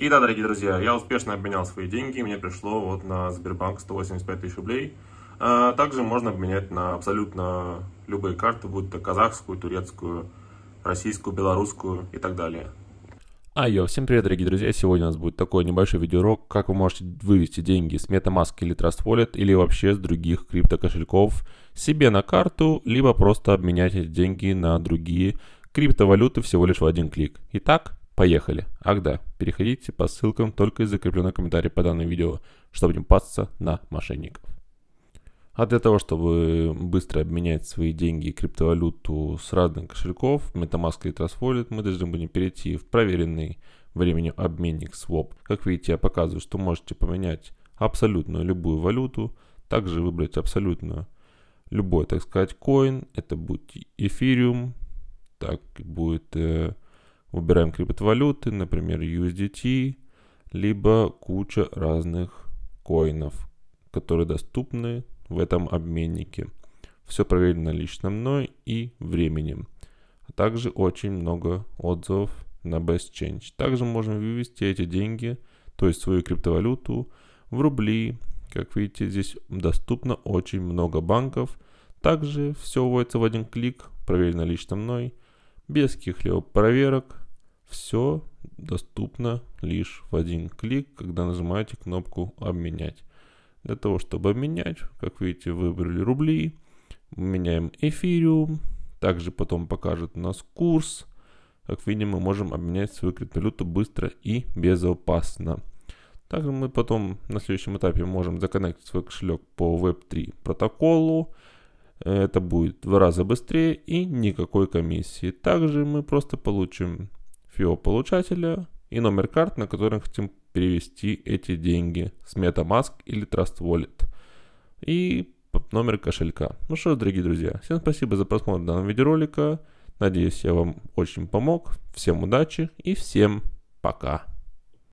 И да, дорогие друзья, я успешно обменял свои деньги, мне пришло вот на Сбербанк 185 тысяч рублей. А, также можно обменять на абсолютно любые карты, будь то казахскую, турецкую, российскую, белорусскую и так далее. А, йо, всем привет, дорогие друзья! Сегодня у нас будет такой небольшой видеоурок, как вы можете вывести деньги с MetaMask или Trust Wallet или вообще с других криптокошельков себе на карту, либо просто обменять эти деньги на другие криптовалюты всего лишь в один клик. Итак, Поехали. Ах да, переходите по ссылкам только из закрепленного комментария по данному видео, чтобы не пасться на мошенников. А для того, чтобы быстро обменять свои деньги и криптовалюту с разных кошельков, MetaMask или TrustWallet, мы должны будем перейти в проверенный временем обменник Swap. Как видите, я показываю, что можете поменять абсолютно любую валюту, также выбрать абсолютно любой, так сказать, коин. Это будет эфириум, так будет э, Выбираем криптовалюты, например, USDT, либо куча разных коинов, которые доступны в этом обменнике. Все проверено лично мной и временем. А также очень много отзывов на Best Change. Также можем вывести эти деньги, то есть свою криптовалюту, в рубли. Как видите, здесь доступно очень много банков. Также все вводится в один клик, проверено лично мной, без каких-либо проверок, все доступно лишь в один клик, когда нажимаете кнопку «Обменять». Для того, чтобы обменять, как видите, выбрали рубли, меняем эфириум, также потом покажет у нас курс. Как видим, мы можем обменять свою криптовалюту быстро и безопасно. Также мы потом на следующем этапе можем законнектить свой кошелек по Web3 протоколу. Это будет в два раза быстрее и никакой комиссии. Также мы просто получим ФИО получателя и номер карт, на которые хотим перевести эти деньги с MetaMask или Trust Wallet. И номер кошелька. Ну что ж, дорогие друзья, всем спасибо за просмотр данного видеоролика. Надеюсь, я вам очень помог. Всем удачи и всем пока.